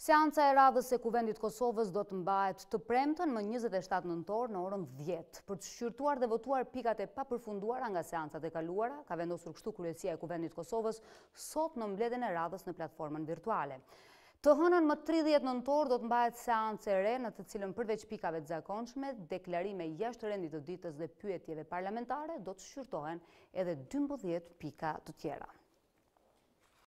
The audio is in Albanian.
Seanca e radhës e kuvendit Kosovës do të mbajt të premten më 27 nëntor në orën 10. Për të shqyrtuar dhe votuar pikat e papërfunduara nga seancat e kaluara, ka vendosur kështu kërësia e kuvendit Kosovës sot në mbledin e radhës në platformën virtuale. Të hënën më 30 nëntor do të mbajt seanca e re në të cilën përveç pikave të zakonshme, deklarime jashtë rendit të ditës dhe pyetjeve parlamentare do të shqyrtohen edhe 12 pika të tjera.